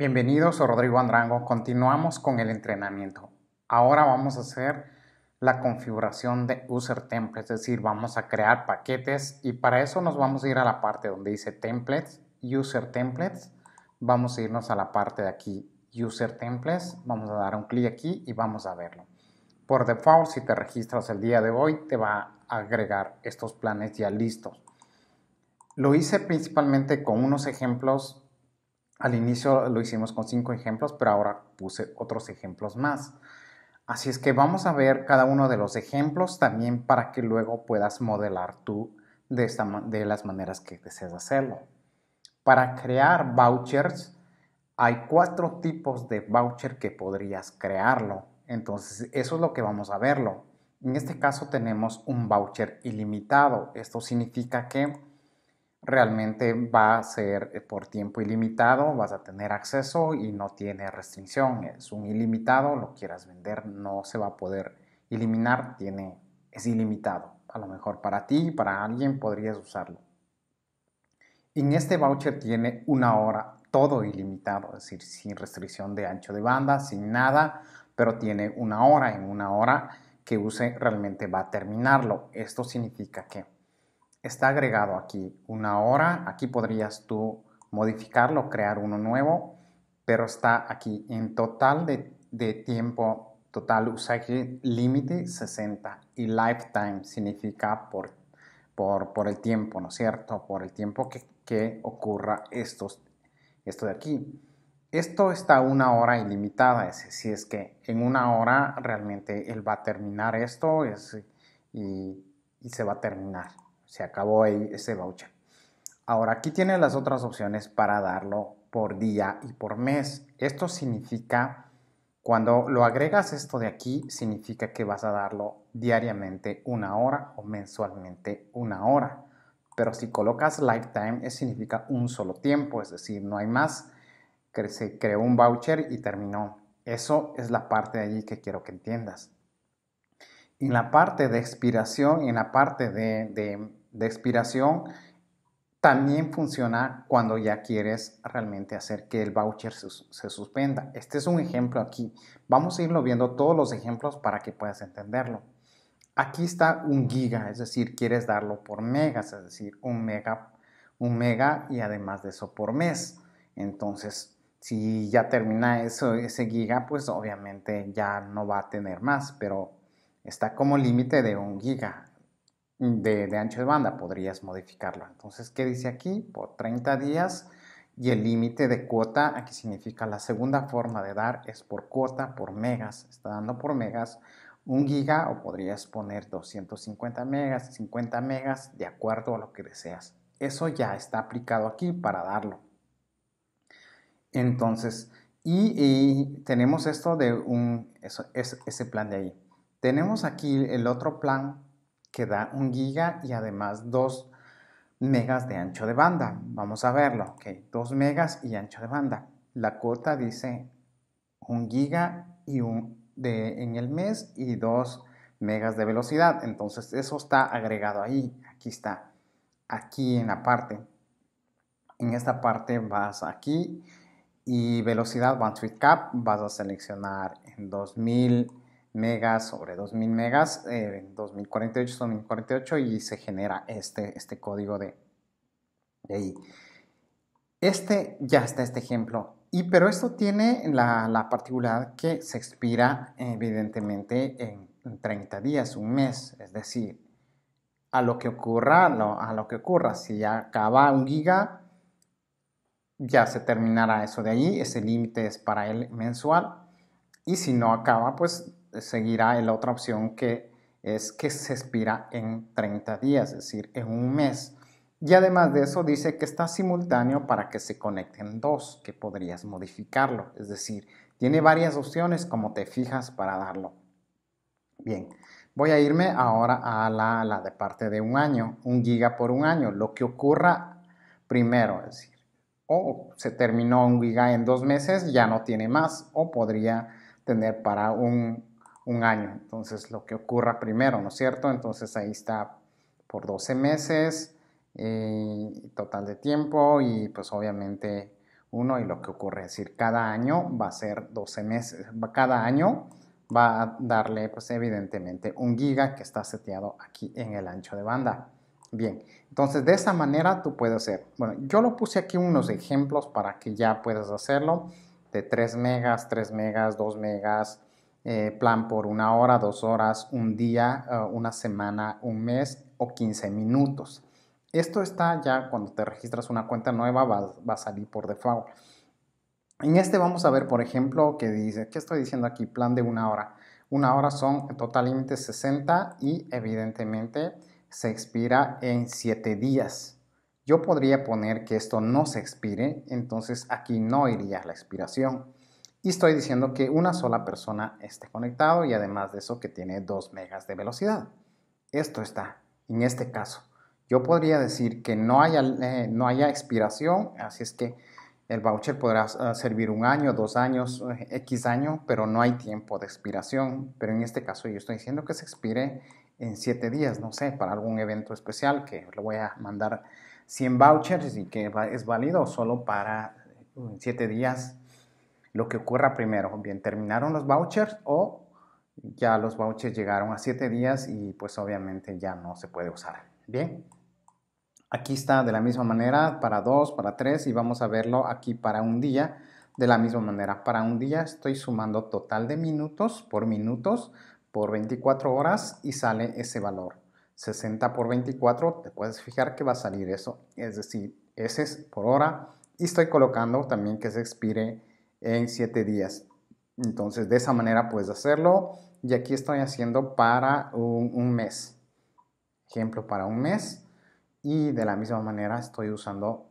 Bienvenidos, soy Rodrigo Andrango. Continuamos con el entrenamiento. Ahora vamos a hacer la configuración de user Templates, es decir, vamos a crear paquetes y para eso nos vamos a ir a la parte donde dice templates, user templates. Vamos a irnos a la parte de aquí, user templates. Vamos a dar un clic aquí y vamos a verlo. Por default, si te registras el día de hoy, te va a agregar estos planes ya listos. Lo hice principalmente con unos ejemplos al inicio lo hicimos con cinco ejemplos, pero ahora puse otros ejemplos más. Así es que vamos a ver cada uno de los ejemplos también para que luego puedas modelar tú de, las maneras que deseas hacerlo. Para crear vouchers, hay cuatro tipos de voucher que podrías crearlo. Entonces, eso es lo que vamos a verlo. En este caso tenemos un voucher ilimitado. Esto significa que realmente va a ser eh, por tiempo ilimitado, vas a tener acceso y no tiene restricción. Es un ilimitado, lo quieras vender, no se va a poder eliminar, tiene, es ilimitado. A lo mejor para ti, para alguien podrías usarlo. En este voucher tiene una hora, todo ilimitado, es decir, sin restricción de ancho de banda, sin nada, pero tiene una hora. En una hora que use realmente va a terminarlo. Esto significa que está agregado aquí una hora. Aquí podrías tú modificarlo, crear uno nuevo, pero está aquí en total de, tiempo total usage límite 60 y lifetime significa por, por, el tiempo, ¿no es cierto? Por el tiempo que, ocurra esto de aquí. Esto está una hora ilimitada, si es que en una hora realmente él va a terminar esto y se va a terminar se acabó ese voucher. Ahora, aquí tiene las otras opciones para darlo por día y por mes. Esto significa, cuando lo agregas esto de aquí, significa que vas a darlo diariamente una hora o mensualmente una hora. Pero si colocas lifetime, significa un solo tiempo, es decir, no hay más. Se creó un voucher y terminó. Eso es la parte de allí que quiero que entiendas. En la parte de expiración, en la parte de de expiración también funciona cuando ya quieres realmente hacer que el voucher se, se, suspenda. Este es un ejemplo aquí. Vamos a irlo viendo todos los ejemplos para que puedas entenderlo. Aquí está un giga, es decir, quieres darlo por megas, es decir, un mega, un mega y además de eso por mes. Entonces, si ya termina eso, ese giga, pues obviamente ya no va a tener más, pero está como límite de un giga de, ancho de banda, podrías modificarlo. Entonces, ¿qué dice aquí? Por 30 días y el límite de cuota, aquí significa la segunda forma de dar es por cuota, por megas, está dando por megas un giga o podrías poner 250 megas, 50 megas, de acuerdo a lo que deseas. Eso ya está aplicado aquí para darlo. Entonces, y, tenemos esto de un, ese plan de ahí. Tenemos aquí el otro plan que da un giga y además 2 megas de ancho de banda. Vamos a verlo, ok, 2 megas y ancho de banda. La cuota dice un giga y un de, en el mes y dos megas de velocidad. Entonces eso está agregado ahí, aquí está, aquí en la parte. En esta parte vas aquí y velocidad OneStreetCap. cap vas a seleccionar en 2000 megas sobre 2000 megas, eh, 2048, 2048 y se genera este, este código de, ahí. Este ya está este ejemplo. Y pero esto tiene la, la particularidad que se expira evidentemente en, 30 días, un mes, es decir, a lo que ocurra, a lo que ocurra, si acaba un giga, ya se terminará eso de ahí, ese límite es para él mensual. Y si no acaba, pues seguirá la otra opción que es que se expira en 30 días, es decir, en un mes. Y además de eso dice que está simultáneo para que se conecten dos, que podrías modificarlo. Es decir, tiene varias opciones como te fijas para darlo. Bien, voy a irme ahora a la, la de parte de un año, un giga por un año, lo que ocurra primero, es decir, o se terminó un giga en dos meses, ya no tiene más, o podría tener para un un año. Entonces, lo que ocurra primero, ¿no es cierto? Entonces, ahí está por 12 meses, eh, total de tiempo y pues obviamente uno y lo que ocurre. Es decir, cada año va a ser 12 meses, cada año va a darle pues evidentemente un giga que está seteado aquí en el ancho de banda. Bien, entonces de esa manera tú puedes hacer. Bueno, yo lo puse aquí unos ejemplos para que ya puedas hacerlo de 3 megas, 3 megas, 2 megas, eh, plan por una hora, dos horas, un día, eh, una semana, un mes o 15 minutos. Esto está ya cuando te registras una cuenta nueva, va, a salir por default. En este vamos a ver, por ejemplo, que dice, ¿qué estoy diciendo aquí? Plan de una hora. Una hora son totalmente 60 y evidentemente se expira en 7 días. Yo podría poner que esto no se expire, entonces aquí no iría la expiración. Y estoy diciendo que una sola persona esté conectado y además de eso que tiene 2 megas de velocidad. Esto está en este caso. Yo podría decir que no haya, eh, no haya expiración, así es que el voucher podrá ah, servir un año, dos años, X eh, año, pero no hay tiempo de expiración. Pero en este caso yo estoy diciendo que se expire en 7 días, no sé, para algún evento especial que le voy a mandar 100 vouchers y que es válido solo para 7 eh, días lo que ocurra primero. Bien, terminaron los vouchers o ya los vouchers llegaron a 7 días y pues obviamente ya no se puede usar. Bien, aquí está de la misma manera para 2, para 3 y vamos a verlo aquí para un día. De la misma manera, para un día estoy sumando total de minutos por minutos por 24 horas y sale ese valor. 60 por 24, te puedes fijar que va a salir eso, es decir, ese es por hora. Y estoy colocando también que se expire en 7 días. Entonces, de esa manera puedes hacerlo. Y aquí estoy haciendo para un, mes. Ejemplo para un mes. Y de la misma manera estoy usando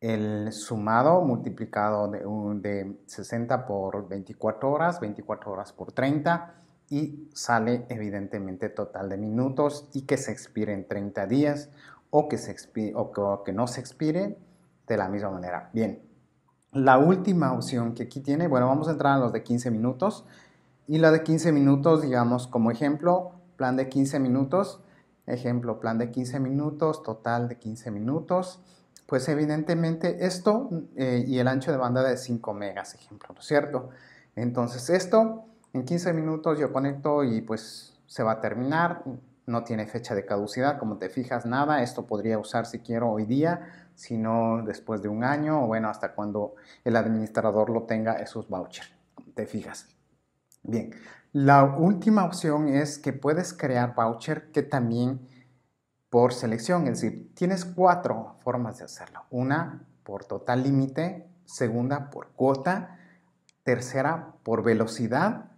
el sumado multiplicado de, de 60 por 24 horas, 24 horas por 30 y sale evidentemente total de minutos y que se expire en 30 días o que, se o que no se expire de la misma manera. Bien, la última opción que aquí tiene, bueno, vamos a entrar a los de 15 minutos. Y la de 15 minutos, digamos, como ejemplo, plan de 15 minutos, ejemplo, plan de 15 minutos, total de 15 minutos. Pues evidentemente esto eh, y el ancho de banda de 5 megas, ejemplo, ¿no es cierto? Entonces esto en 15 minutos yo conecto y pues se va a terminar, no tiene fecha de caducidad, como te fijas, nada, esto podría usar si quiero hoy día sino después de un año o bueno, hasta cuando el administrador lo tenga esos vouchers. Te fijas. Bien, la última opción es que puedes crear voucher que también por selección, es decir, tienes cuatro formas de hacerlo. Una por total límite, segunda por cuota, tercera por velocidad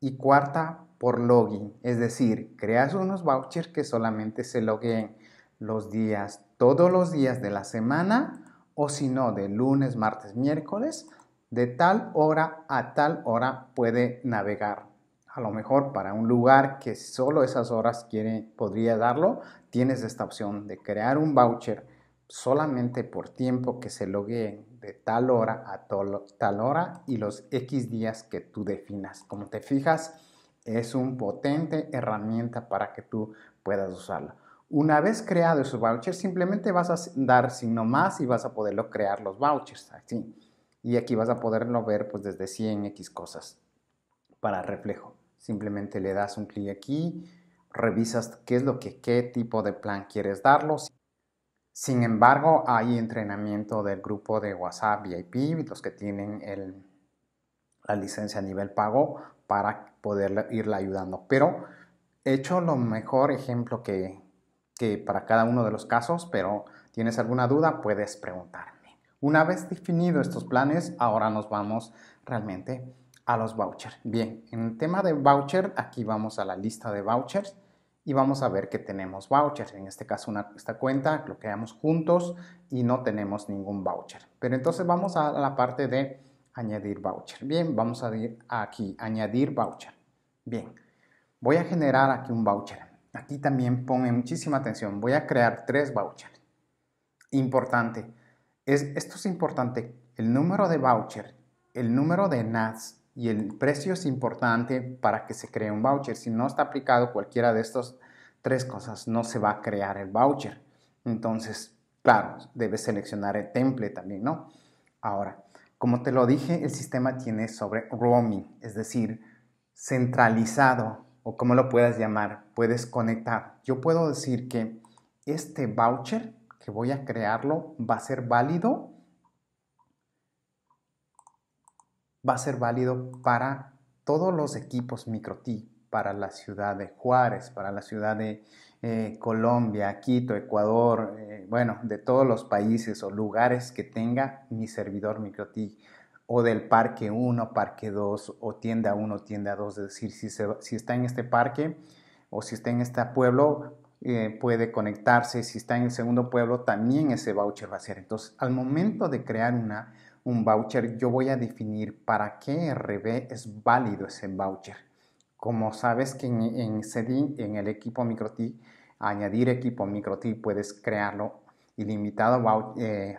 y cuarta por login. Es decir, creas unos vouchers que solamente se loguen los días todos los días de la semana o si no de lunes, martes, miércoles, de tal hora a tal hora puede navegar. A lo mejor para un lugar que solo esas horas quiere, podría darlo, tienes esta opción de crear un voucher solamente por tiempo que se logueen de tal hora a tal hora y los X días que tú definas. Como te fijas, es una potente herramienta para que tú puedas usarla. Una vez creado esos vouchers, simplemente vas a dar signo más y vas a poderlo crear los vouchers. Así. Y aquí vas a poderlo ver pues desde 100x cosas para reflejo. Simplemente le das un clic aquí, revisas qué es lo que, qué tipo de plan quieres darlos. Sin embargo, hay entrenamiento del grupo de WhatsApp VIP, los que tienen la licencia a nivel pago, para poder irla ayudando. Pero he hecho lo mejor ejemplo que, que para cada uno de los casos, pero tienes alguna duda puedes preguntarme. Una vez definidos estos planes, ahora nos vamos realmente a los vouchers. Bien, en el tema de voucher, aquí vamos a la lista de vouchers y vamos a ver que tenemos vouchers. En este caso, esta cuenta lo creamos juntos y no tenemos ningún voucher. Pero entonces vamos a la parte de añadir voucher. Bien, vamos a ir aquí, añadir voucher. Bien, voy a generar aquí un voucher. Aquí también pone muchísima atención. Voy a crear tres vouchers. Importante. Es, esto es importante. El número de voucher, el número de NAS y el precio es importante para que se cree un voucher. Si no está aplicado cualquiera de estas tres cosas, no se va a crear el voucher. Entonces, claro, debes seleccionar el template también, ¿no? Ahora, como te lo dije, el sistema tiene sobre roaming, es decir, centralizado o como lo puedas llamar, puedes conectar. Yo puedo decir que este voucher que voy a crearlo va a ser válido va a ser válido para todos los equipos MicroT, para la ciudad de Juárez, para la ciudad de eh, Colombia, Quito, Ecuador, eh, bueno, de todos los países o lugares que tenga mi servidor MicroT o del parque 1, parque 2 o tienda 1, tienda 2. Es decir, si, si está en este parque o si está en este pueblo, eh, puede conectarse. Si está en el segundo pueblo, también ese voucher va a ser. Entonces, al momento de crear una, un voucher, yo voy a definir para qué RB es válido ese voucher. Como sabes que en, en en el equipo MicroTi, añadir equipo MicroTi, puedes crearlo ilimitado a eh,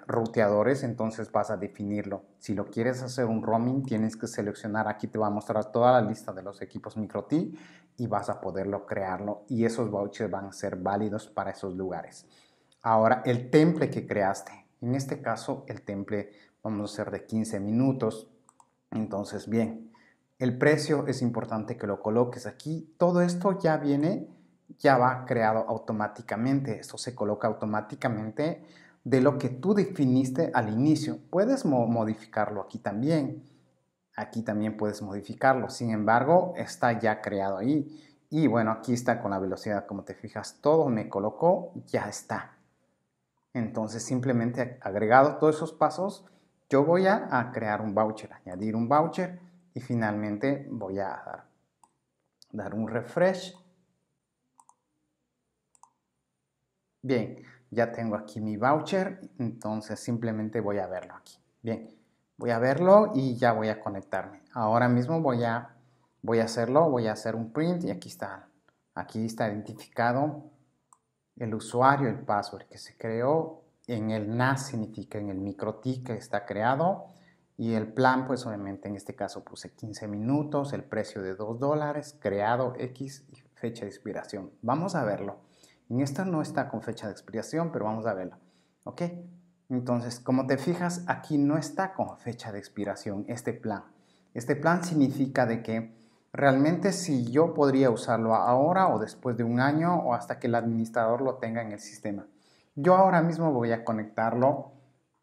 entonces vas a definirlo. Si lo quieres hacer un roaming, tienes que seleccionar, aquí te va a mostrar toda la lista de los equipos MicroT y vas a poderlo crearlo y esos vouchers van a ser válidos para esos lugares. Ahora, el temple que creaste, en este caso el temple vamos a ser de 15 minutos, entonces bien, el precio es importante que lo coloques aquí, todo esto ya viene ya va creado automáticamente. Esto se coloca automáticamente de lo que tú definiste al inicio. Puedes modificarlo aquí también. Aquí también puedes modificarlo. Sin embargo, está ya creado ahí. Y bueno, aquí está con la velocidad, como te fijas, todo me colocó, ya está. Entonces, simplemente agregado todos esos pasos, yo voy a, crear un voucher, añadir un voucher y finalmente voy a dar, dar un refresh Bien, ya tengo aquí mi voucher, entonces simplemente voy a verlo aquí. Bien, voy a verlo y ya voy a conectarme. Ahora mismo voy a, voy a hacerlo, voy a hacer un print y aquí está, aquí está identificado el usuario, el password que se creó. En el NAS significa en el T que está creado. Y el plan, pues obviamente en este caso puse 15 minutos, el precio de 2 dólares, creado X, fecha de expiración. Vamos a verlo. En esta no está con fecha de expiración, pero vamos a verlo. ¿Ok? Entonces, como te fijas, aquí no está con fecha de expiración este plan. Este plan significa de que realmente si yo podría usarlo ahora o después de un año o hasta que el administrador lo tenga en el sistema. Yo ahora mismo voy a conectarlo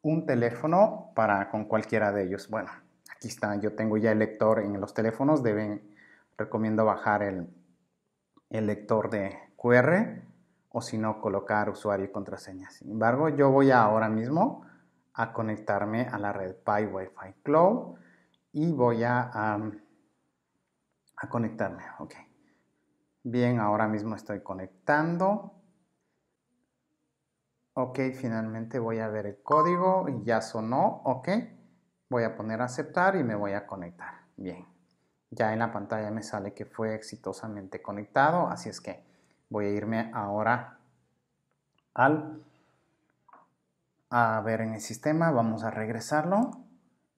un teléfono para con cualquiera de ellos. Bueno, aquí está, yo tengo ya el lector en los teléfonos, deben recomiendo bajar el lector de QR o si no colocar usuario y contraseña. Sin embargo, yo voy ahora mismo a conectarme a la red Pi Wi-Fi Cloud y voy a, a conectarme. Ok. Bien, ahora mismo estoy conectando. Ok, finalmente voy a ver el código y ya sonó. Ok. Voy a poner aceptar y me voy a conectar. Bien. Ya en la pantalla me sale que fue exitosamente conectado, así es que Voy a irme ahora al a ver en el sistema, vamos a regresarlo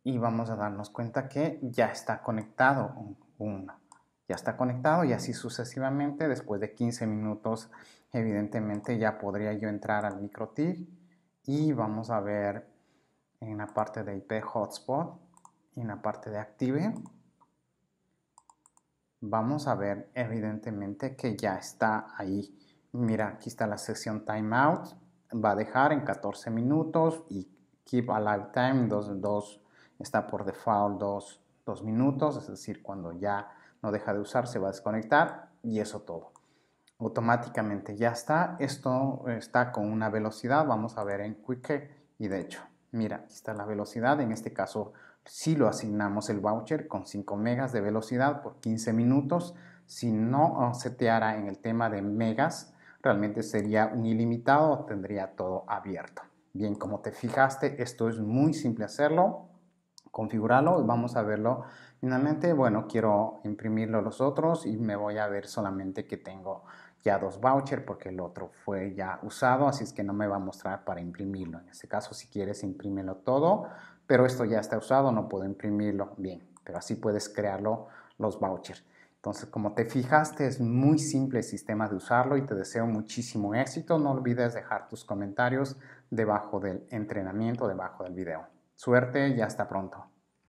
y vamos a darnos cuenta que ya está conectado ya está conectado y así sucesivamente después de 15 minutos evidentemente ya podría yo entrar al microtip y vamos a ver en la parte de IP hotspot y en la parte de active vamos a ver evidentemente que ya está ahí. Mira, aquí está la sección timeout, va a dejar en 14 minutos y keep alive time dos está por default 2, minutos, es decir, cuando ya no deja de usar se va a desconectar y eso todo. Automáticamente ya está, esto está con una velocidad, vamos a ver en Quick y de hecho, mira, aquí está la velocidad, en este caso si lo asignamos el voucher con 5 megas de velocidad por 15 minutos. Si no ah, se te hará en el tema de megas, realmente sería un ilimitado, tendría todo abierto. Bien, como te fijaste, esto es muy simple hacerlo. Configurarlo vamos a verlo. Finalmente, bueno, quiero imprimirlo los otros y me voy a ver solamente que tengo ya dos vouchers porque el otro fue ya usado, así es que no me va a mostrar para imprimirlo. En este caso, si quieres, imprímelo todo pero esto ya está usado, no puedo imprimirlo bien, pero así puedes crearlo los vouchers. Entonces, como te fijaste, es muy simple el sistema de usarlo y te deseo muchísimo éxito. No olvides dejar tus comentarios debajo del entrenamiento, debajo del video. Suerte y hasta pronto.